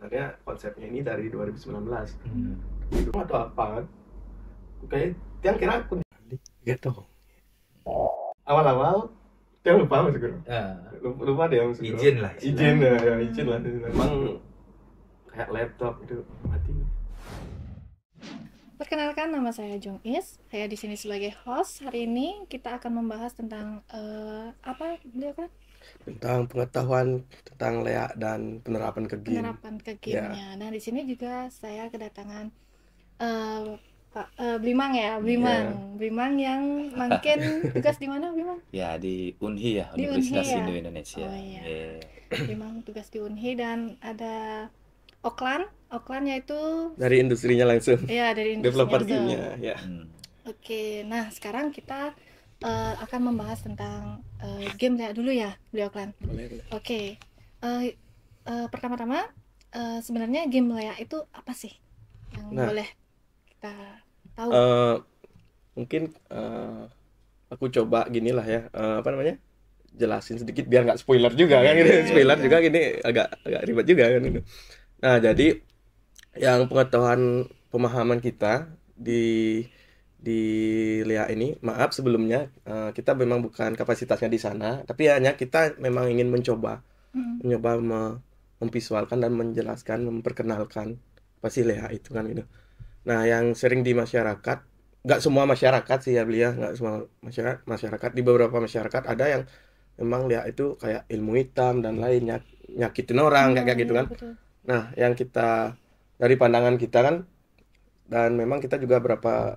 sebenarnya konsepnya ini dari 2019 hmm. itu atau apa kayak tiang kira aku gitu awal-awal tiang lupa mas gue uh, ya. lupa, lupa deh mas izin lah ya, ya, izin lah ya, izin lah memang kayak laptop itu mati Perkenalkan nama saya Jung Is. Saya di sini sebagai host. Hari ini kita akan membahas tentang uh, apa beliau kan? tentang pengetahuan tentang leak dan penerapan kegim. Penerapan ya. ya. Nah, di sini juga saya kedatangan uh, Pak uh, Blimang ya, Blimang. Yeah. Blimang yang mungkin tugas di mana Blimang? Ya, di Unhi ya, di Universitas Unhi, ya? Indonesia. Oh iya. Yeah. Blimang tugas di Unhi dan ada Oklan, Oklan yaitu dari industrinya langsung. Iya, dari industrinya. Ya. Hmm. Oke, nah sekarang kita uh, akan membahas tentang uh, game saya dulu ya, beliau klan. Boleh, boleh. Oke. Okay. Eh, pertama-tama uh, sebenarnya game layak itu apa sih yang nah, boleh kita tahu? Uh, mungkin uh, aku coba ginilah ya, uh, apa namanya? jelasin sedikit biar nggak spoiler juga kan gitu. spoiler iya. juga gini agak agak ribet juga kan gitu. Nah, jadi yang pengetahuan pemahaman kita di di LIA ini. Maaf sebelumnya uh, kita memang bukan kapasitasnya di sana, tapi hanya kita memang ingin mencoba, hmm. mencoba me memvisualkan dan menjelaskan, memperkenalkan pasti LIA itu kan gitu. Nah yang sering di masyarakat, nggak semua masyarakat sih ya belia, ya. nggak semua masyarakat, masyarakat di beberapa masyarakat ada yang memang LIA itu kayak ilmu hitam dan lainnya nyakitin orang kayak, kayak gitu hmm, kan. Betul. Nah yang kita dari pandangan kita kan dan memang kita juga berapa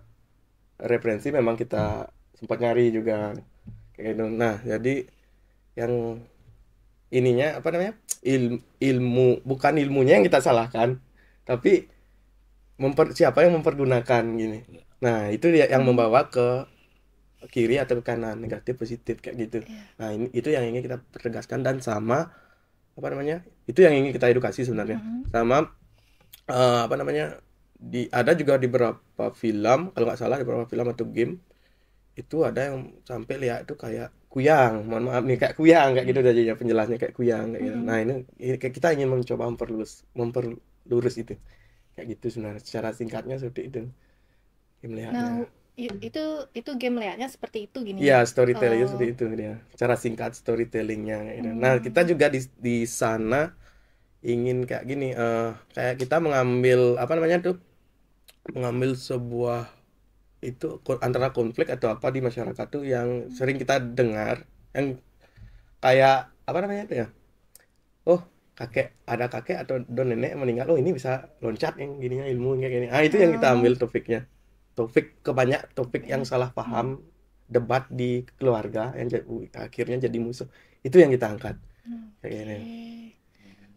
referensi memang kita sempat nyari juga kayak gitu nah jadi yang ininya apa namanya Il, ilmu bukan ilmunya yang kita salahkan tapi memper, siapa yang mempergunakan gini nah itu dia yang membawa ke kiri atau ke kanan negatif positif kayak gitu iya. nah ini itu yang ingin kita pertegaskan dan sama apa namanya itu yang ingin kita edukasi sebenarnya mm-hmm. sama uh, apa namanya di ada juga di beberapa film kalau nggak salah di beberapa film atau game itu ada yang sampai lihat itu kayak kuyang mohon maaf nih kayak kuyang kayak gitu jadinya penjelasnya kayak kuyang kayak gitu hmm. nah ini kita ingin mencoba memperlurus memperlurus itu kayak gitu sebenarnya secara singkatnya seperti itu game lihatnya nah, itu itu game lihatnya seperti itu gini iya, ya storytelling oh. seperti itu ya cara singkat storytellingnya gitu. Nah, hmm. nah kita juga di di sana ingin kayak gini uh, kayak kita mengambil apa namanya tuh mengambil sebuah itu antara konflik atau apa di masyarakat tuh yang sering kita dengar yang kayak apa namanya itu ya oh kakek ada kakek atau don nenek meninggal oh ini bisa loncat yang gininya ilmu kayak gini ah itu yang kita hmm. ambil topiknya topik kebanyak topik yang salah paham debat di keluarga yang akhirnya jadi musuh itu yang kita angkat hmm, kayak gini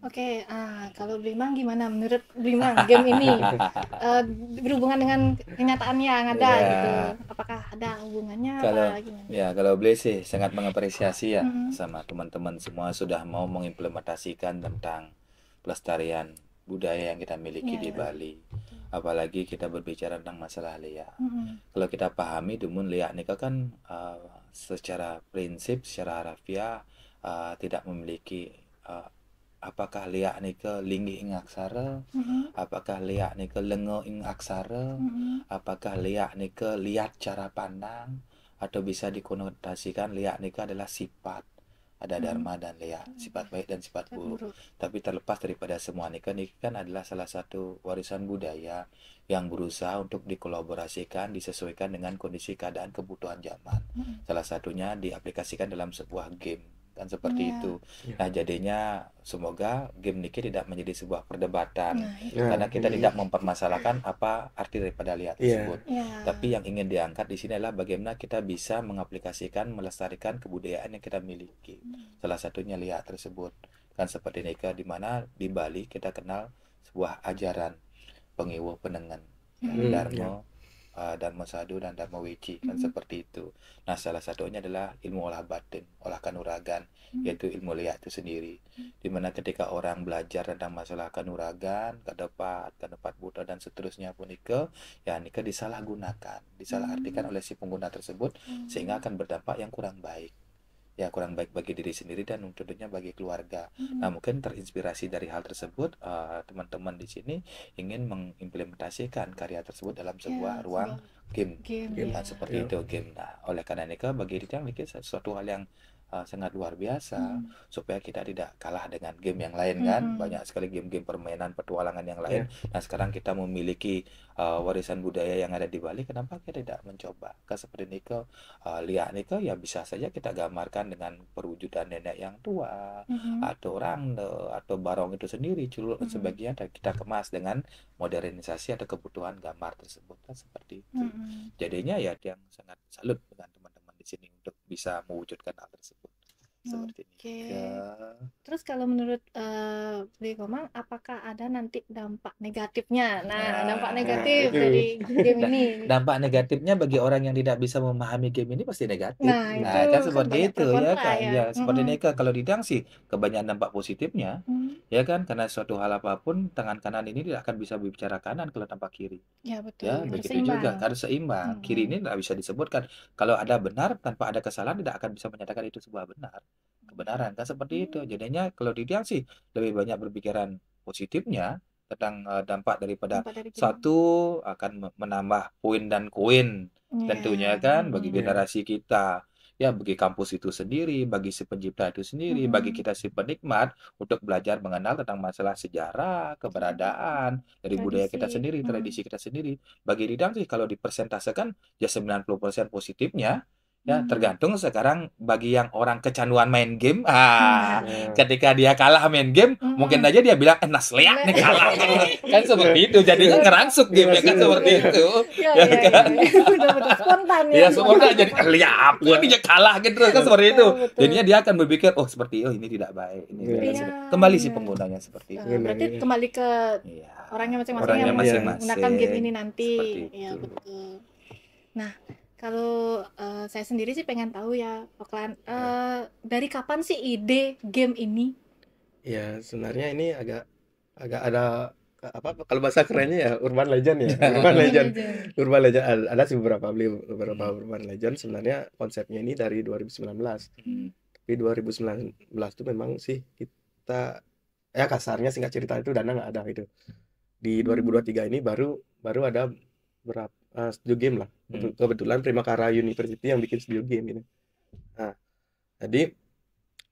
Oke, okay, uh, kalau Blimang gimana menurut Blimang game ini uh, berhubungan dengan kenyataannya yang ada yeah. gitu? Apakah ada hubungannya? Kalau apa, ya kalau Bli sih sangat mengapresiasi ya mm -hmm. sama teman-teman semua sudah mau mengimplementasikan tentang pelestarian budaya yang kita miliki yeah. di iya. Bali. Apalagi kita berbicara tentang masalah liak. Mm -hmm. Kalau kita pahami, dumun liak ini kan uh, secara prinsip, secara harfiah uh, eh, tidak memiliki uh, apakah liak nika linggi ing aksara mm-hmm. apakah liak nika lengo ing aksara mm-hmm. apakah liak nika lihat cara pandang atau bisa dikonotasikan liak nika adalah sifat ada mm-hmm. dharma dan liak sifat baik dan sifat buruk tapi terlepas daripada semua nika nika kan adalah salah satu warisan budaya yang berusaha untuk dikolaborasikan disesuaikan dengan kondisi keadaan kebutuhan zaman mm-hmm. salah satunya diaplikasikan dalam sebuah game kan seperti yeah. itu. Yeah. Nah jadinya semoga game niki tidak menjadi sebuah perdebatan yeah. Iya, karena kita yeah. tidak mempermasalahkan apa arti daripada lihat yeah. tersebut. Yeah. Tapi yang ingin diangkat di sini adalah bagaimana kita bisa mengaplikasikan melestarikan kebudayaan yang kita miliki. Mm. Salah satunya lihat tersebut kan seperti Nika di mana di Bali kita kenal sebuah ajaran pengiwo penengen mm. Dharma yeah uh, Dharma Sadu dan Dharma Weci kan -hmm. seperti itu. Nah, salah satunya adalah ilmu olah batin, olah kanuragan, -hmm. yaitu ilmu lihat itu sendiri. Mm -hmm. Dimana ketika orang belajar tentang masalah kanuragan, kedepat, kedepat buta dan seterusnya pun ke ya Nike disalahgunakan, disalahartikan mm-hmm. oleh si pengguna tersebut mm-hmm. sehingga akan berdampak yang kurang baik ya kurang baik bagi diri sendiri dan tentunya bagi keluarga. Hmm. Nah, mungkin terinspirasi dari hal tersebut eh, teman-teman uh, di sini ingin mengimplementasikan karya tersebut dalam ya, sebuah yeah, ruang sebuah game. game. Game nah, seperti yeah. itu game. Nah, oleh karena itu bagi kita mungkin sesuatu hal yang Eh, sangat luar biasa hmm. supaya kita tidak kalah dengan game yang lain kan hmm. banyak sekali game-game permainan petualangan yang lain yeah. nah sekarang kita memiliki uh, warisan budaya yang ada di Bali kenapa kita tidak mencoba ke seperti Niko uh, lihat Niko ya bisa saja kita gambarkan dengan perwujudan nenek yang tua hmm. atau orang atau barong itu sendiri culuk hmm. sebagian dan kita kemas dengan modernisasi atau kebutuhan gambar tersebut kan seperti itu hmm. jadinya ya yang sangat salut dengan teman sini untuk bisa mewujudkan hal tersebut seperti okay. Ini. Ya. Terus kalau menurut uh, Komang, apakah ada nanti dampak negatifnya? Nah, ya. nah dampak negatif nah, dari game ini. Dampak negatifnya bagi orang yang tidak bisa memahami game ini pasti negatif. Nah, nah itu kan, kan seperti itu ya kan. Ya, ya seperti mm -hmm. Neka kalau didang sih kebanyakan dampak positifnya, mm -hmm. ya kan karena suatu hal apapun tangan kanan ini tidak akan bisa berbicara kanan kalau tanpa kiri. Ya betul. Ya, harus begitu seimbang. juga harus seimbang. Mm -hmm. Kiri ini tidak bisa disebutkan. Kalau ada benar tanpa ada kesalahan tidak akan bisa menyatakan itu sebuah benar kebenaran kan seperti itu jadinya kalau dia sih lebih banyak berpikiran positifnya tentang uh, dampak daripada dampak dari satu akan menambah poin dan koin yeah. tentunya kan bagi generasi kita ya bagi kampus itu sendiri bagi si pencipta itu sendiri mm -hmm. bagi kita si penikmat untuk belajar mengenal tentang masalah sejarah keberadaan dari tradisi. budaya kita sendiri tradisi mm -hmm. kita sendiri bagi Ridang sih kalau dipersentasekan ya 90% positifnya Ya, hmm. tergantung sekarang bagi yang orang kecanduan main game, ah, hmm. ketika dia kalah main game, hmm. mungkin aja dia bilang eh nasleak nih nah, kalah. Iya. kan seperti itu, jadi iya. ngerangsuk game ya, kan seperti itu. Ya, kan? ya, ya kan? Ya, ya. Benar-benar spontan ya. jadi eh, liap, gua kalah gitu kan seperti itu. Jadinya dia akan berpikir, oh seperti oh ini tidak baik, ini tidak ya, Kembali sih penggunanya seperti eh, itu. Berarti kembali ke orangnya masing-masing yang ya, menggunakan game ini nanti. Ya, betul. Nah, kalau uh, saya sendiri sih pengen tahu ya, Poklan, ya. uh, eh, dari kapan sih ide game ini? Ya sebenarnya ini agak agak ada apa kalau bahasa kerennya ya urban legend ya urban legend urban legend ada sih beberapa beberapa hmm. urban legend sebenarnya konsepnya ini dari 2019 hmm. tapi 2019 itu memang sih kita ya kasarnya singkat cerita itu dana nggak ada gitu di 2023 hmm. ini baru baru ada berapa uh, eh, studio game lah hmm. kebetulan Primakara University yang bikin studio game ini nah jadi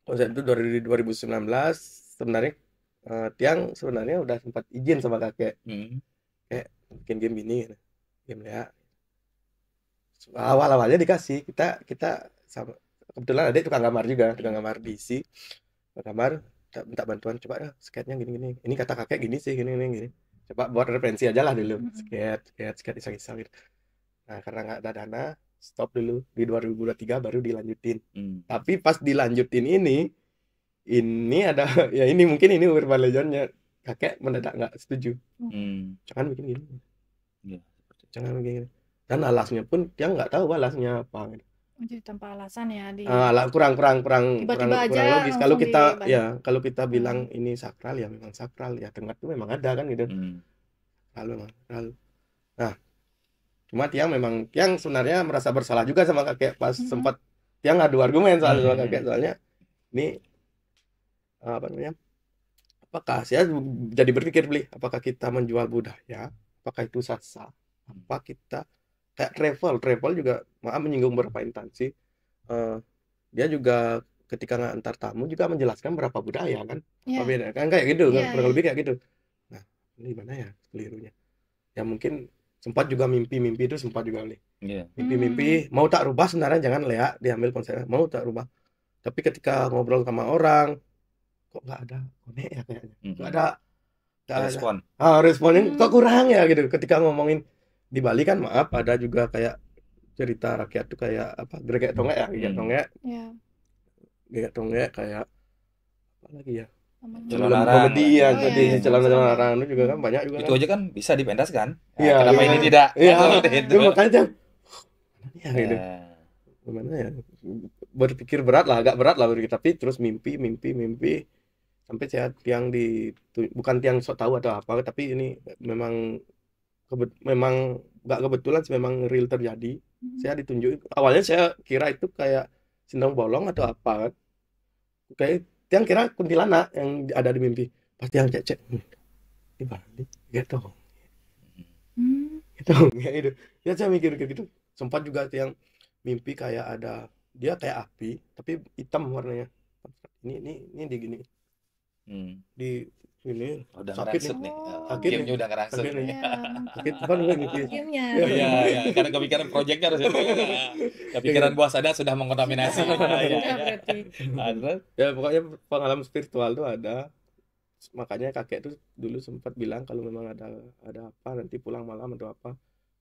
konsep itu dari 2019 sebenarnya uh, Tiang sebenarnya udah sempat izin sama kakek hmm. kayak bikin game ini game gitu. ya awal awalnya dikasih kita kita sama kebetulan ada tukang gambar juga tukang gambar DC tukang gambar minta, bantuan coba ya sketnya gini gini ini kata kakek gini sih gini gini gini coba buat referensi aja lah dulu sket hmm. sket sket iseng iseng gitu Nah, karena nggak ada dana, stop dulu di 2023 baru dilanjutin. Hmm. Tapi pas dilanjutin ini, ini ada ya ini mungkin ini urban legendnya kakek mendadak nggak setuju. Hmm. Jangan bikin gini. Yeah. Iya, Jangan bikin gini. Dan alasnya pun dia nggak tahu alasnya apa. Gitu. Oh, jadi tanpa alasan ya di. Ah, kurang kurang kurang Tiba-tiba kurang, kurang Kalau kita di... ya kalau kita hmm. bilang hmm. ini sakral ya memang sakral ya tengah itu memang ada kan gitu. Hmm. Lalu memang Nah, cuma Tiang memang Tiang sebenarnya merasa bersalah juga sama kakek pas hmm. sempat Tiang ngadu argumen soal hmm. kakek soalnya ini apa namanya apakah saya jadi berpikir beli apakah kita menjual budaya apakah itu sasa apa kita kayak travel travel juga maaf menyinggung berapa intansi uh, eh, dia juga ketika ngantar tamu juga menjelaskan berapa budaya kan yeah. apa iya. beda kan kayak gitu yeah, kan kurang yeah. lebih kayak gitu nah ini gimana ya kelirunya ya mungkin sempat juga mimpi-mimpi itu sempat juga nih mimpi iya. mimpi-mimpi hmm. mau tak rubah sebenarnya jangan lea ya, diambil konsepnya mau tak rubah tapi ketika ngobrol sama orang kok nggak ada konek ya kayaknya hmm. nggak ada gak respon ada. ah responnya -hmm. kok kurang ya gitu ketika ngomongin di Bali kan maaf ada juga kayak cerita rakyat tuh kayak apa gregek tongek ya gregek tongek hmm. yeah. Iya. gregek tongek ya, kayak apa lagi ya Celana larang. Komedi ya, oh, tadi celana-celana iya, iya. larang itu juga kan banyak juga. Itu kan. aja kan bisa kan iya, nah, iya. kenapa ini tidak? Iya. Itu makanya. Ya, gitu. Gimana ya? Berpikir berat lah, agak berat lah berpikir tapi terus mimpi, mimpi, mimpi sampai saya tiang di bukan tiang sok tahu atau apa tapi ini memang kebet, memang nggak kebetulan sih memang real terjadi hmm. saya ditunjuk awalnya saya kira itu kayak sindang bolong atau apa kan kayak tiang kira kuntilanak yang ada di mimpi pasti tiang cek cek ini balik ya, gitu hmm. gitu ya itu ya saya mikir gitu sempat juga tiang mimpi kayak ada dia kayak api tapi hitam warnanya ini ini ini di gini hmm. di ini udah sakit nih. nih. Oh. Sakit Game-nya nih. udah ngerangsut. Sakit, nih. Iya. sakit kan gue gitu. Game-nya. Iya, oh, iya. iya, iya, karena kepikiran proyeknya harus itu. Ya, pikiran bos ada sudah mengkontaminasi. ya, iya. Nah, ya pokoknya pengalaman spiritual tuh ada. Makanya kakek tuh dulu sempat bilang kalau memang ada ada apa nanti pulang malam atau apa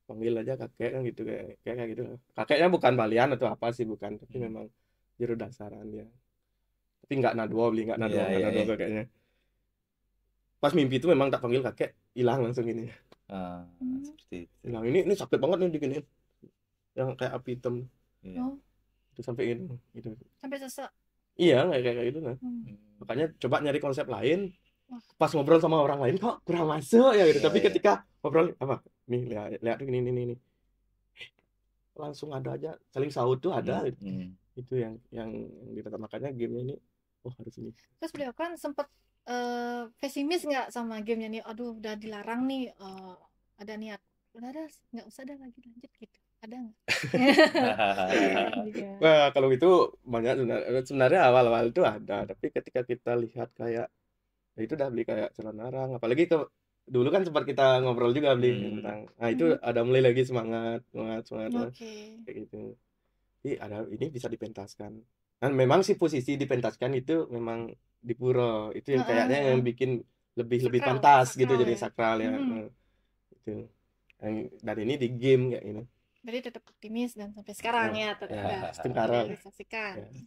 panggil aja kakek kan gitu kayak kayak gitu. Kakeknya bukan balian atau apa sih bukan, tapi hmm. memang juru dasaran dia. Tapi nggak nadwa beli nggak nadwa, yeah, nggak yeah, yeah. kakeknya pas mimpi itu memang tak panggil kakek hilang langsung ini ah hmm. seperti itu. hilang ini ini sakit banget nih begini yang kayak api hitam iya. oh. itu sampai gitu gitu sampai sesak iya kayak kayak gitu nah hmm. makanya coba nyari konsep lain pas ngobrol sama orang lain kok kurang masuk ya gitu ya, tapi ya. ketika ngobrol apa nih lihat lihat ini ini ini langsung ada aja saling sahut tuh ada hmm. Hmm. itu yang yang, yang dikatakan makanya game ini oh harus ini terus beliau kan sempat Eh, pesimis nggak sama gamenya nih? Aduh udah dilarang nih, uh, ada niat, udah ada nggak usah ada lagi lanjut gitu, ada nggak? kalau itu banyak sebenarnya awal-awal itu ada, tapi ketika kita lihat kayak, ya itu udah beli kayak celana larang, apalagi ke dulu kan sempat kita ngobrol juga beli hmm. tentang nah itu hmm. ada mulai lagi semangat semangat semangat okay. kayak gitu. ini ada ini bisa dipentaskan. Dan memang sih posisi dipentaskan itu memang di pura itu yang kayaknya yang bikin lebih lebih pantas gitu jadi ya. sakral ya itu dan ini di game kayak ini berarti tetap optimis dan sampai sekarang iya. ya, tetap ya, sekarang ya.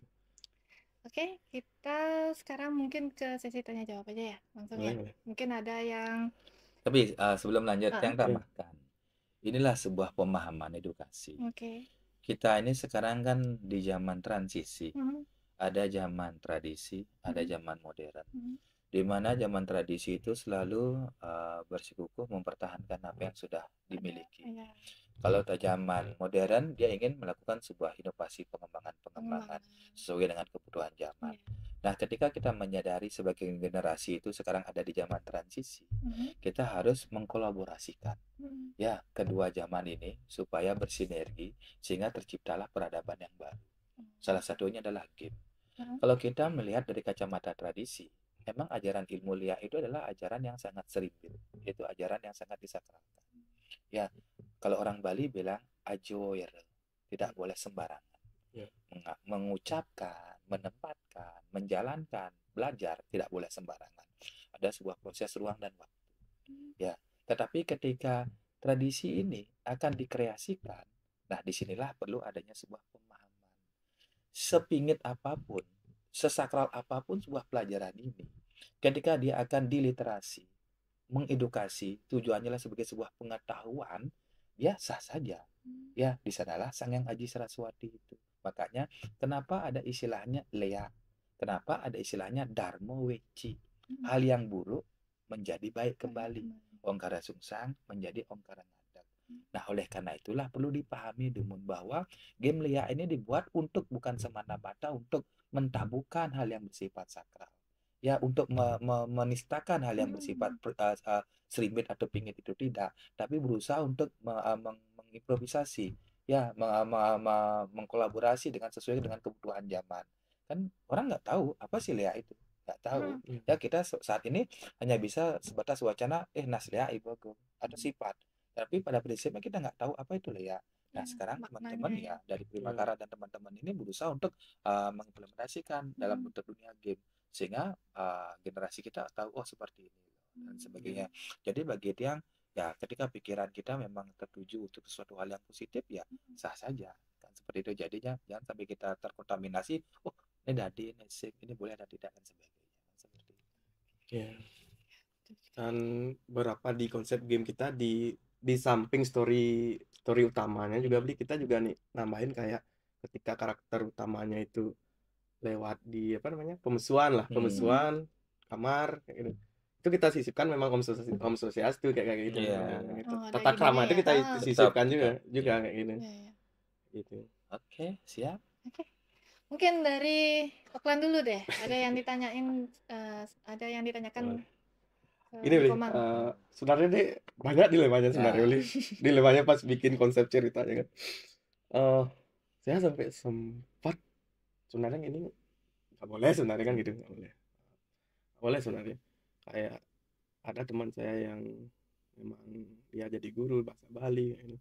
oke kita sekarang mungkin ke sesi tanya jawab aja ya langsung ya, ya. mungkin ada yang tapi uh, sebelum lanjut uh, yang tambahkan inilah sebuah pemahaman edukasi oke okay. kita ini sekarang kan di zaman transisi uh mm-hmm. -huh ada zaman tradisi, ada hmm. zaman modern. Hmm. Di mana zaman tradisi itu selalu uh, bersikukuh mempertahankan apa yang sudah dimiliki. Iya. Kalau Kalau zaman modern, dia ingin melakukan sebuah inovasi pengembangan-pengembangan sesuai dengan kebutuhan zaman. Iya. Nah, ketika kita menyadari sebagai generasi itu sekarang ada di zaman transisi, hmm. kita harus mengkolaborasikan ya kedua zaman ini supaya bersinergi sehingga terciptalah peradaban yang baru. Salah satunya adalah game. Kalau kita melihat dari kacamata tradisi, memang ajaran ilmu lia itu adalah ajaran yang sangat seribil, yaitu ajaran yang sangat disakralkan. Ya, kalau orang Bali bilang ajoir, tidak hmm. boleh sembarangan. Ya. Mengucapkan, menempatkan, menjalankan, belajar tidak boleh sembarangan. Ada sebuah proses ruang dan waktu. Hmm. Ya, tetapi ketika tradisi ini akan dikreasikan, nah disinilah perlu adanya sebuah sepingit apapun, sesakral apapun sebuah pelajaran ini, ketika dia akan diliterasi, mengedukasi, tujuannya lah sebagai sebuah pengetahuan, ya sah saja. Hmm. Ya, di sanalah Sang Yang Aji Saraswati itu. Makanya kenapa ada istilahnya lea? Kenapa ada istilahnya dharma weci? Hmm. Hal yang buruk menjadi baik kembali. Ongkara sungsang menjadi ongkara ngati. Nah, oleh karena itulah perlu dipahami demun bahwa game Lia ini dibuat untuk bukan semata-mata untuk mentabukan hal yang bersifat sakral. Ya, untuk me me menistakan hal yang bersifat uh, hmm. eh, uh, eh, serimit atau pingit itu tidak, tapi berusaha untuk me uh, meng mengimprovisasi, ya, me me me mengkolaborasi dengan sesuai dengan kebutuhan zaman. Kan orang nggak tahu apa sih Lia itu nggak tahu hmm. ya kita saat ini hanya bisa sebatas wacana eh naslia ibu ada hmm. sifat tapi pada prinsipnya kita nggak tahu apa itu loh ya. Nah, iya, sekarang teman-teman ya. dari Hmm. Gitu. Primakara dan teman-teman ini berusaha untuk uh, mengimplementasikan dalam hmm. bentuk dunia game sehingga uh, generasi kita tahu oh seperti ini dan Hmm. sebagainya. Iya. Jadi bagi yang ya ketika pikiran kita memang tertuju untuk sesuatu hal yang positif ya hmm. sah saja kan seperti itu jadinya jangan sampai kita terkontaminasi oh ini dadi ini ini boleh ada tidak dan sebagainya kan seperti itu. Yeah. Dan berapa di konsep game kita di di samping story story utamanya juga beli kita juga nih nambahin kayak ketika karakter utamanya itu lewat di apa namanya pemesuan lah pemesuan hmm. hmm. kamar kayak gitu itu kita sisipkan memang om sosial om sosial itu kayak kayak gitu yeah. gitu. gitu. Oh, itu ya. kita oh. sisipkan juga juga yeah. kayak gitu yeah, yeah. gitu oke okay, siap oke okay. mungkin dari Oklan dulu deh ada yang ditanyain uh, ada yang ditanyakan ini beli uh, eh, sebenarnya ini banyak dilemanya sebenarnya beli iya. dilemanya pas bikin konsep ceritanya kan uh, saya sampai sempat sebenarnya ini nggak boleh sebenarnya kan gitu nggak boleh gak boleh sebenarnya kayak ada teman saya yang memang dia jadi guru bahasa Bali ini gitu.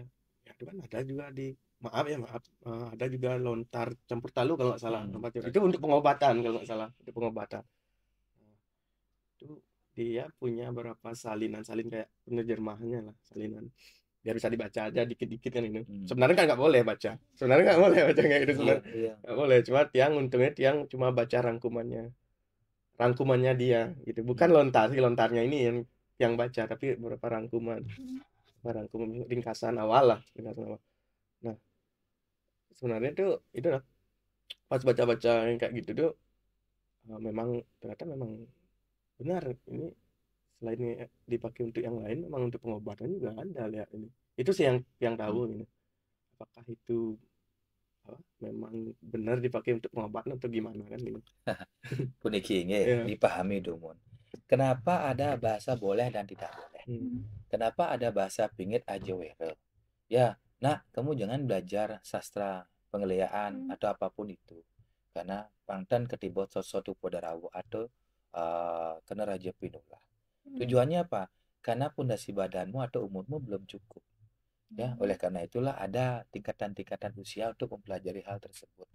ya ya kan ada juga di maaf ya maaf uh, ada juga lontar campur talu kalau nggak salah hmm. tempat iya. itu untuk pengobatan kalau nggak salah untuk pengobatan dia punya berapa salinan salin kayak penerjemahannya lah salinan biar bisa dibaca aja dikit-dikit kan ini hmm. sebenarnya kan nggak boleh baca sebenarnya nggak boleh baca kayak gitu iya, sebenarnya iya. nggak yeah, yeah. boleh cuma tiang untungnya tiang cuma baca rangkumannya rangkumannya dia gitu bukan hmm. lontar si lontarnya ini yang yang baca tapi beberapa rangkuman beberapa rangkuman ringkasan awal lah ringkasan awal nah sebenarnya tuh itu lah pas baca-baca yang kayak gitu tuh eh, memang ternyata memang benar ini selain dipakai untuk yang lain memang untuk pengobatan juga ada lihat ini itu sih yang yang tahu hmm. ini apakah itu apa, memang benar dipakai untuk pengobatan atau gimana kan gitu ya yeah. dipahami domon kenapa ada bahasa boleh dan tidak boleh hmm. kenapa ada bahasa pingit aja wero ya nah kamu jangan belajar sastra pengelihatan hmm. atau apapun itu karena pangtan ketibot sesuatu pada rawo atau uh, karena Raja Pinula. Hmm. Tujuannya apa? Karena pondasi badanmu atau umurmu belum cukup. Ya, hmm. oleh karena itulah ada tingkatan-tingkatan usia untuk mempelajari hal tersebut.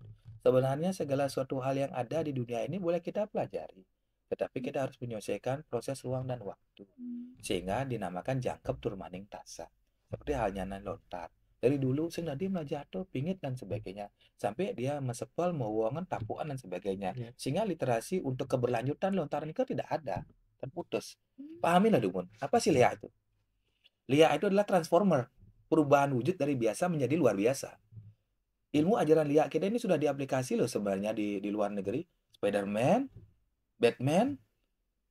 Sebenarnya segala suatu hal yang ada di dunia ini boleh kita pelajari, tetapi kita harus menyelesaikan proses ruang dan waktu. Hmm. Sehingga dinamakan jangkep turmaning tasa. Seperti halnya lontar dari dulu sing dia melajar tuh pingit dan sebagainya sampai dia mesepel uangan, tampuan dan sebagainya yeah. sehingga literasi untuk keberlanjutan lontaran nikah tidak ada terputus hmm. lah dumun apa sih lia itu lia itu adalah transformer perubahan wujud dari biasa menjadi luar biasa ilmu ajaran lia kita ini sudah diaplikasi loh sebenarnya di di luar negeri Spiderman Batman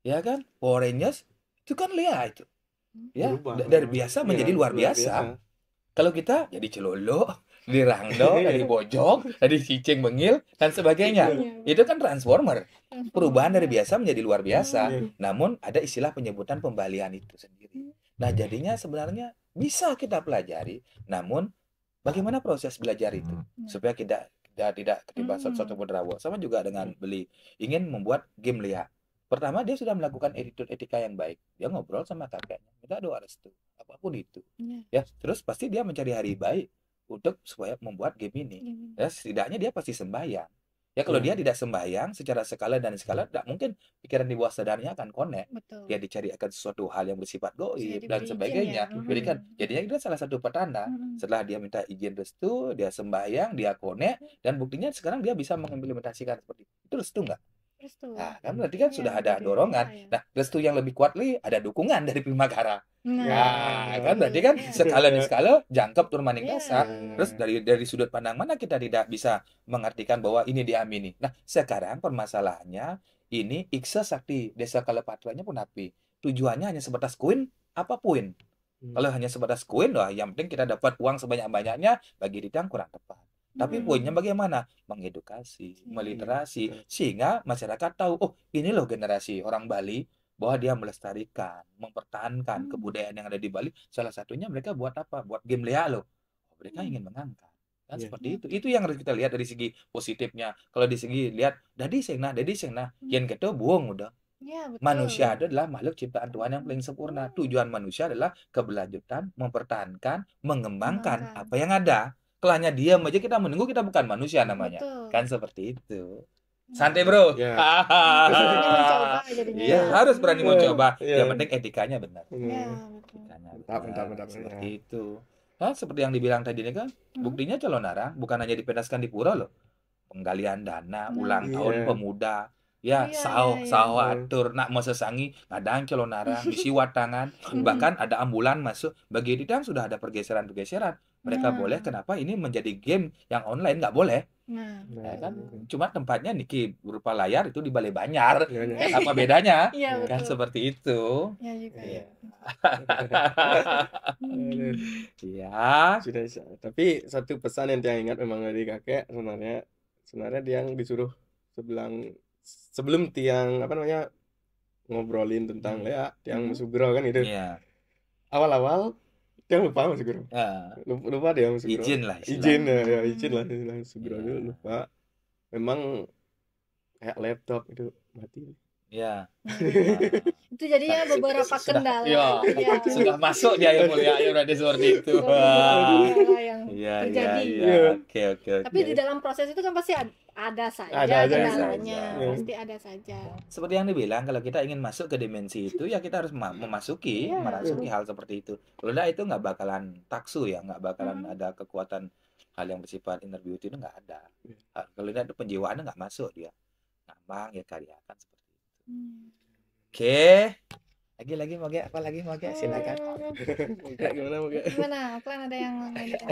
ya kan Power Rangers itu kan lia itu hmm. ya berubah, dari biasa iya. menjadi luar, luar biasa, biasa kalau kita jadi ya Celolo, di Rangdo, ya dari Bojong, ya dari Cicing mengil, dan sebagainya. Iya. Itu kan transformer. Perubahan dari biasa menjadi luar biasa. Iya. Namun ada istilah penyebutan pembalian itu sendiri. Nah, jadinya sebenarnya bisa kita pelajari, namun bagaimana proses belajar itu hmm. supaya kita tidak tidak ketiba satu satu sama juga dengan beli ingin membuat game lihat Pertama dia sudah melakukan attitude etika yang baik. Dia ngobrol sama kakaknya, minta doa restu, apapun itu. Yeah. Ya, terus pasti dia mencari hari iya. baik untuk supaya membuat game ini. Yeah. Iya, ya, setidaknya dia pasti sembahyang. Ya kalau yeah. dia tidak sembahyang secara skala dan skala tidak mungkin pikiran di bawah sadarnya akan connect. Dia dicari akan sesuatu hal yang bersifat goib dan ya. sebagainya. Ya. Mm-hmm. Berikan. Hmm. Jadinya itu salah satu petanda. Hmm. Setelah dia minta izin restu, dia sembahyang, dia connect iya. dan buktinya sekarang dia bisa mengimplementasikan seperti itu. Itu restu Nah, kan berarti kan ya, sudah ada dorongan. Ya, Nah, restu yang lebih kuat lagi ada dukungan dari Primagara. Nah, nah ya, kan berarti kan ya. sekali di skala jangkep tur maning Ya. Terus dari dari sudut pandang mana kita tidak bisa mengartikan bahwa ini diamini. Nah, sekarang permasalahannya ini Iksa Sakti Desa kalepatuannya pun api. Tujuannya hanya sebatas koin apa poin. Hmm. Kalau hanya sebatas koin, wah yang penting kita dapat uang sebanyak-banyaknya, bagi Ridang kurang tepat. Tapi hmm. poinnya bagaimana? Mengedukasi, iya, iya, meliterasi, sehingga masyarakat tahu, oh ini loh generasi orang Bali bahwa dia melestarikan, mempertahankan hmm. kebudayaan yang ada di Bali. Salah satunya mereka buat apa? Buat game lea loh. Oh, mereka hmm. ingin mengangkat. Kan ya, seperti itu. Itu yang harus kita lihat dari segi positifnya. Kalau di segi lihat, dadi sing nah, dadi sing nah. Yang kita buang udah. Ya, betul. Manusia itu adalah makhluk ciptaan Tuhan yang paling sempurna. Tujuan manusia adalah keberlanjutan, mempertahankan, mengembangkan apa yang ada kelahnya diam aja kita menunggu kita bukan manusia namanya Betul. kan seperti itu nah. santai bro ya. mencoba, ya, harus berani mau mencoba ya. yang penting etikanya benar ya. etikanya Mantap, mantap, seperti itu nah, seperti yang dibilang tadi ini kan hmm. buktinya calon narang bukan hanya dipedaskan di pura loh penggalian dana hmm. ulang tahun pemuda ya iya, sao iya, iya. atur nak mau sesangi calon kelonara misi watangan hmm. bahkan ada ambulan masuk bagi di sudah ada pergeseran pergeseran mereka nah. boleh kenapa ini menjadi game yang online nggak boleh nah. nah ya kan iya. cuma tempatnya niki berupa layar itu di balai banyar ya, apa bedanya ya, kan seperti itu ya juga ya, ya. sudah tapi satu pesan yang dia ingat memang dari kakek sebenarnya sebenarnya dia yang disuruh sebelang sebelum tiang apa namanya ngobrolin tentang hmm. ya tiang hmm. sugro kan itu awal-awal yang lupa mas guru uh, lupa, lupa deh mas guru izin lah istilah. izin ya, ya izin lah sih mas guru yeah. lupa memang kayak laptop itu mati Ya. Hmm. itu jadinya beberapa sudah, kendala. Ya, ya. Sudah masuk dia yang mulia ya udah seperti itu. Iya, iya, iya. Oke, oke. Tapi di dalam proses itu kan pasti ada ada saja ada kendalanya saja. pasti ada iya. saja seperti yang dibilang kalau kita ingin masuk ke dimensi itu ya kita harus memasuki yeah. merasuki iya. hal seperti itu kalau tidak itu nggak bakalan taksu ya nggak bakalan hmm. ada kekuatan hal yang bersifat inner beauty itu nggak ada yeah. kalau tidak itu penjiwaannya nggak masuk dia ngambang ya kan seperti itu hmm. oke okay. lagi lagi mau gak apa lagi mau gak silakan gimana mau gimana kalian ada yang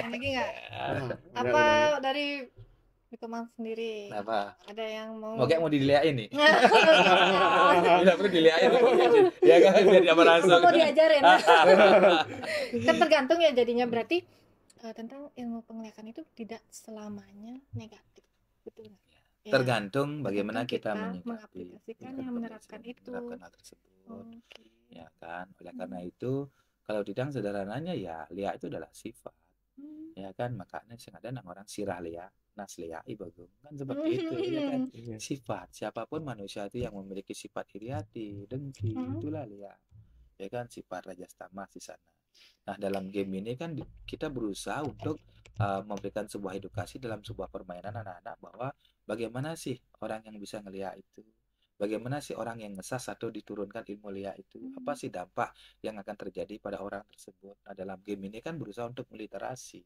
lagi nggak nah, apa dari rekaman sendiri. Kenapa? Ada yang mau Oke, mau dilihat nih. Tidak perlu diliatin. Ya kan biar dia merasa. Mau diajarin. kan tergantung ya jadinya berarti uh, tentang ilmu penglihatan itu tidak selamanya negatif. Betul nggak? Ya. Tergantung bagaimana kita, kita mengaplikasikan yang menerapkan itu. Menerapkan Okay. Ya kan. Oleh hmm. karena itu kalau tidak sederhananya ya lihat itu adalah sifat. Hmm. Ya kan makanya sengaja orang sirah lihat nasliai ibu kan seperti itu hmm, ya kan hmm. iya. sifat siapapun manusia itu yang memiliki sifat iri hati dengki hmm. itulah ya ya kan sifat raja tamas di sana nah dalam game ini kan kita berusaha untuk uh, memberikan sebuah edukasi dalam sebuah permainan anak-anak bahwa bagaimana sih orang yang bisa ngelihat itu bagaimana sih orang yang ngesas atau diturunkan ilmu lia itu apa sih dampak yang akan terjadi pada orang tersebut nah dalam game ini kan berusaha untuk meliterasi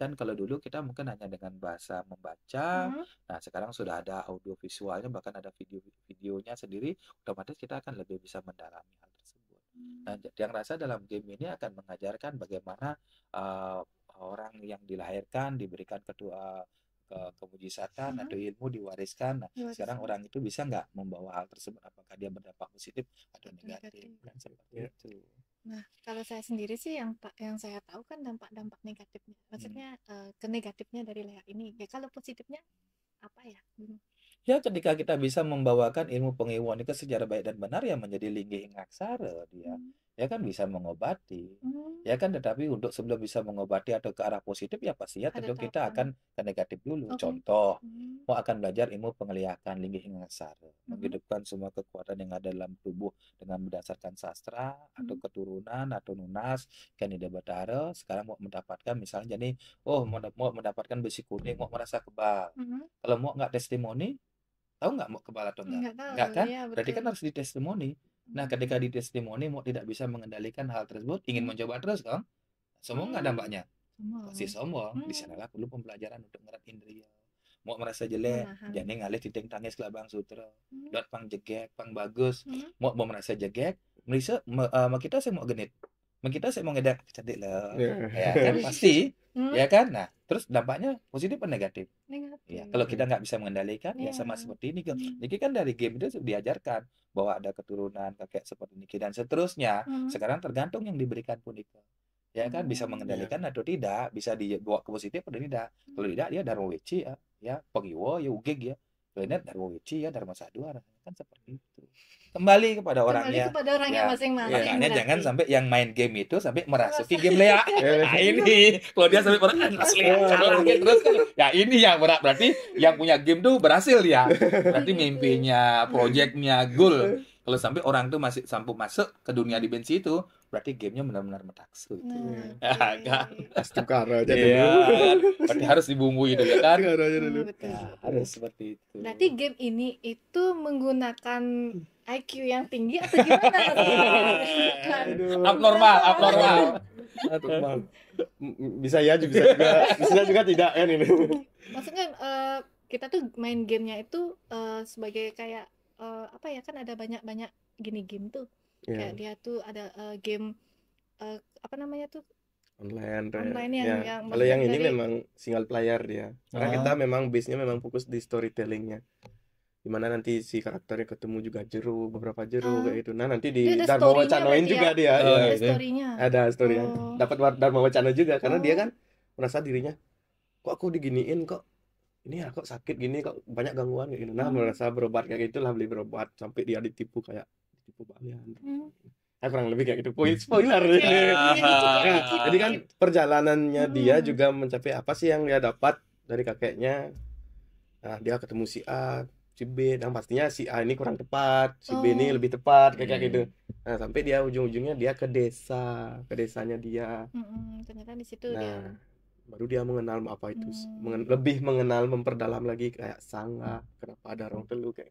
Kan kalau dulu kita mungkin hanya dengan bahasa membaca. Hmm. Nah, sekarang sudah ada audio visualnya bahkan ada video-videonya sendiri, otomatis kita akan lebih bisa mendalami hal tersebut. Nah, hmm. yang rasa dalam game ini akan mengajarkan bagaimana uh, orang yang dilahirkan diberikan kedua eh, ke kemujisatan hmm. atau ilmu diwariskan. Nah, sekarang orang itu bisa nggak membawa hal tersebut? Apakah dia berdampak positif atau negatif? negatif. Kan seperti ya. itu. Nah, kalau saya sendiri sih yang yang saya tahu kan dampak-dampak negatifnya. Hmm. Maksudnya hmm. uh, ke negatifnya dari leher ini. Ya kalau positifnya apa ya? Hmm. Ya ketika kita bisa membawakan ilmu pengetahuan itu secara baik dan benar ya menjadi linggih ngaksara dia. Hmm ya kan bisa mengobati hmm. ya kan tetapi untuk sebelum bisa mengobati atau ke arah positif ya pasti ya tentu tahapan. kita akan ke negatif dulu okay. contoh hmm. mau akan belajar ilmu penglihatan linggih ngasar hmm. menghidupkan semua kekuatan yang ada dalam tubuh dengan berdasarkan sastra hmm. atau keturunan atau nunas kan ide batara sekarang mau mendapatkan misalnya jadi oh mau, mendapatkan besi kuning mau merasa kebal hmm. kalau mau nggak testimoni tahu nggak mau kebal atau enggak? Enggak, enggak kan? Ya, Berarti kan harus di testimoni Nah, ketika di testimoni mau tidak bisa mengendalikan hal tersebut, ingin hmm. mencoba terus kan? semua nggak hmm. dampaknya? Pasti sombong. Hmm. Di sanalah perlu pembelajaran untuk ngerat indria. Mau merasa jelek, iya, jadi ngalih titik tangis kelabang sutra. Hmm. Dot pang jegek, pang bagus. Hmm. Mau mau merasa jegek, merisa me, uh, kita saya mau genit. makita saya mau ngedak cantik lah. Yeah. Ya, kan pasti hmm. ya kan nah terus dampaknya positif atau negatif negatif ya kalau kita nggak bisa mengendalikan yeah. ya sama ya. seperti ini kan Niki hmm. kan dari game itu diajarkan bahwa ada keturunan kakek seperti ini dan seterusnya hmm. sekarang tergantung yang diberikan pun punika ya kan bisa hmm, iya. mengendalikan yeah. atau tidak bisa dibawa ke positif atau tidak hmm. kalau tidak dia dharma wici ya ya pengiwo ya ugeg ya planet ya, dharma wici ya masa sadua kan seperti itu kembali kepada orangnya kembali kepada orangnya ya. masing-masing ya, orangnya jangan sampai yang main game itu sampai merasuki game lea ya, nah, ini kalau dia sampai merasa asli oh. terus ya ini yang berat berarti yang punya game tuh berhasil ya berarti mimpinya projectnya goal kalau sampai orang tuh masih sampai masuk ke dunia dimensi itu berarti gamenya benar-benar metaksu itu nah, ya kan aja iya, dulu ya, berarti harus dibumbui dulu ya kan hmm, Nah, harus seperti itu berarti game ini itu menggunakan IQ yang tinggi atau gimana kan? abnormal abnormal abnormal bisa ya juga bisa juga bisa juga tidak ya ini maksudnya uh, kita tuh main gamenya itu uh, sebagai kayak uh, apa ya kan ada banyak banyak gini game tuh yeah. kayak dia tuh ada uh, game uh, apa namanya tuh online right? online yang, ya. yang kalau yang ini dari... memang single player dia karena ah. kita memang base nya memang fokus di storytellingnya dimana nanti si karakternya ketemu juga jeru beberapa jeru uh, kayak gitu nah nanti di mau Wacanoin juga ya? dia oh, ya. ada iya. storynya ada storynya oh. dapat Wacana juga karena oh. dia kan merasa dirinya kok aku diginiin kok ini ya kok sakit gini kok banyak gangguan gitu nah hmm. merasa berobat kayak gitulah beli berobat sampai dia ditipu kayak tipu balian hmm. eh, kurang lebih kayak gitu spoiler iya, iya, iya, jadi kan perjalanannya hmm. dia juga mencapai apa sih yang dia dapat dari kakeknya nah dia ketemu si A si B dan pastinya si A ini kurang tepat si oh. B ini oh. lebih tepat kayak hmm. gitu nah sampai dia ujung-ujungnya dia ke desa ke desanya dia hmm, ternyata di situ nah, dia baru dia mengenal apa itu hmm. mengen, lebih mengenal memperdalam lagi kayak sangga kenapa ada orang telu kayak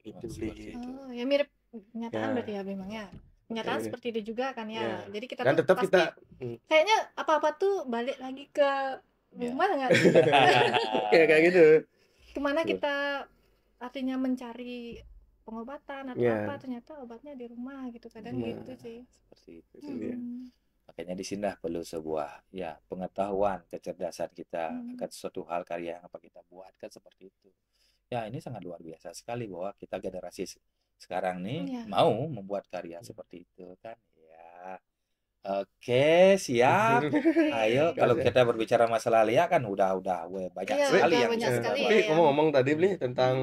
gitu itu sih. oh ya mirip kenyataan yeah. berarti ya, ya memangnya ya kenyataan okay. Iya. seperti itu juga kan ya, yeah. jadi kita dan tetap pasti, kita hmm. kayaknya apa-apa tuh balik lagi ke iya. rumah ya. nggak kayak gitu kemana kita artinya mencari pengobatan atau yeah. apa ternyata obatnya di rumah gitu kadang yeah. gitu sih seperti itu sih iya. hmm. ya. makanya di sini perlu sebuah ya pengetahuan kecerdasan kita hmm. akan suatu hal karya yang apa kita buatkan seperti itu ya ini sangat luar biasa sekali bahwa kita generasi sekarang nih ya. mau membuat karya hmm. seperti itu kan ya oke siap ayo kalau kita berbicara masalah Lia kan udah udah we, banyak ya, sekali yang banyak sekali, tapi ya. ngomong-ngomong tadi beli hmm. tentang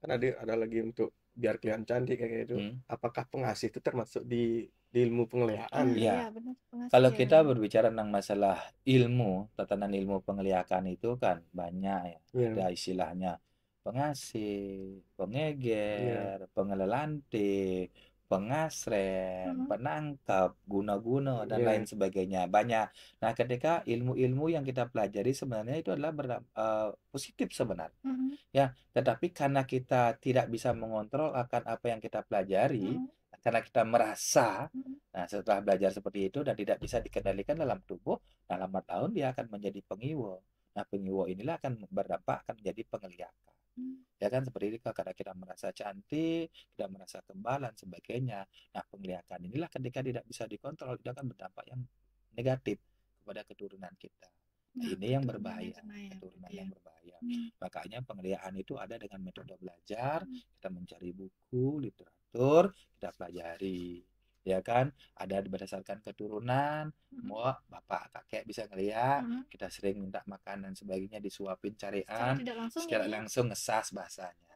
kan ada ada lagi untuk biar kelihatan cantik kayak gitu hmm. apakah pengasih itu termasuk di di ilmu penglihatan iya, iya. Iya, ya, ya kalau kita berbicara tentang masalah ilmu tatanan ilmu penglihatan itu kan banyak ya, ya. ada istilahnya pengasih, iya. pengeger, yeah. pengelelanti, pengasren, hmm penangkap, guna-guna dan yeah. lain iya. sebagainya banyak. Nah, ketika ilmu-ilmu yang kita pelajari sebenarnya itu adalah uh, positif sebenarnya. Mm-hmm. Ya, tetapi karena kita tidak bisa mengontrol akan apa yang kita pelajari, mm-hmm. karena kita merasa, hmm. nah setelah belajar seperti itu dan tidak bisa dikendalikan dalam tubuh, dalam lambat tahun dia akan menjadi pengiwo. Nah, pengiwo inilah akan berdampak akan menjadi penglihatan ya kan seperti itu karena kita merasa cantik, kita merasa kembal dan sebagainya. Nah penglihatan inilah ketika tidak bisa dikontrol itu akan berdampak yang negatif kepada keturunan kita. Nah, ini yang berbahaya, ya. keturunan ya. yang berbahaya. Hmm. Makanya penglihatan itu ada dengan metode belajar, hmm. kita mencari buku, literatur, kita pelajari ya kan? Ada berdasarkan keturunan, mm semua bapak, kakek bisa ngeliat, -hmm. kita sering minta makan dan sebagainya, disuapin Secara carian, tidak langsung secara ya? langsung ngesas bahasanya.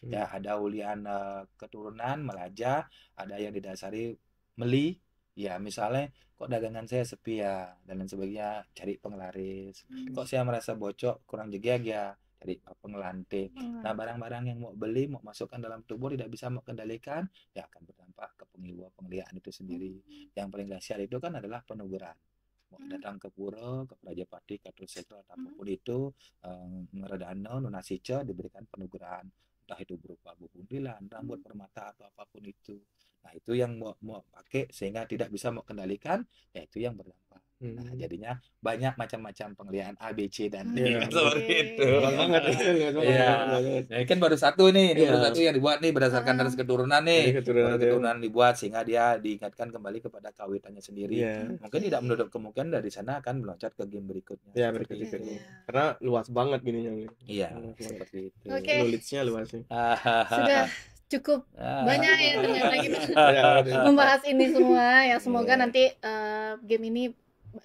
Ya ada ulian, uh, keturunan Melaja, ada yang didasari meli, ya misalnya, "Kok dagangan saya sepi ya?" Dan lain sebagainya, cari penglaris. Hmm. "Kok saya merasa bocok, kurang jadi ya?" Cari, eee, Nah, barang-barang yang mau beli, mau masukkan dalam tubuh tidak bisa mau kendalikan, ya akan berdampak apa kepengiwa penglihatan itu sendiri yang paling dahsyat itu kan adalah penuburan mau hmm. datang ke pura ke pati ke tusetra atau hmm. apapun itu itu eh, um, ngeredana diberikan penuguran entah itu berupa buku hmm. rambut permata atau apapun itu nah itu yang mau mau pakai sehingga tidak bisa mau kendalikan yaitu yang berdampak Nah, hmm. jadinya banyak macam-macam penglihatan A, B, C dan D. Hmm, yeah. Gitu. Seperti itu. Iya, iya. banget. Iya. iya nah, kan baru satu nih, ini yeah. baru satu yang dibuat nih berdasarkan garis ah. keturunan nih. Dari keturunan, baru keturunan dibuat sehingga dia diingatkan kembali kepada kawitannya sendiri. Yeah. Mungkin tidak menutup kemungkinan dari sana akan meloncat ke game berikutnya. Iya, yeah, berikutnya. Yeah. Karena luas banget gini gininya. Iya, seperti itu. Okay. Lulitsnya luas sih. Sudah cukup ah, banyak ya ternyata kita ya. membahas ini semua ya semoga nanti uh, game ini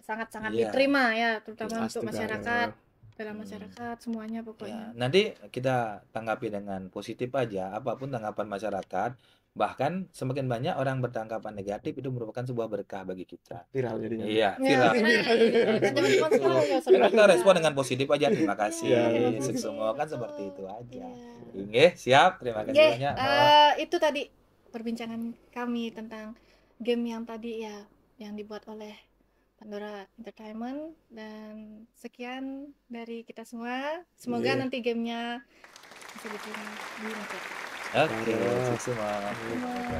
sangat-sangat yeah. diterima ya terutama untuk masyarakat ya. dalam hmm. masyarakat hmm. semuanya pokoknya. yeah. nanti kita tanggapi dengan positif aja apapun tanggapan masyarakat bahkan semakin banyak orang bertanggapan negatif itu merupakan sebuah berkah bagi kita viral jadinya iya ya, viral kita respon dengan positif aja terima kasih ya, semua kan seperti itu aja ya. Inge, siap terima kasih Ye, banyak uh, itu tadi perbincangan kami tentang game yang tadi ya yang dibuat oleh Pandora Entertainment dan sekian dari kita semua. Semoga yeah. nanti gamenya bisa bikin di Oke, okay. okay. semangat.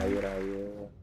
Rayu, rayu.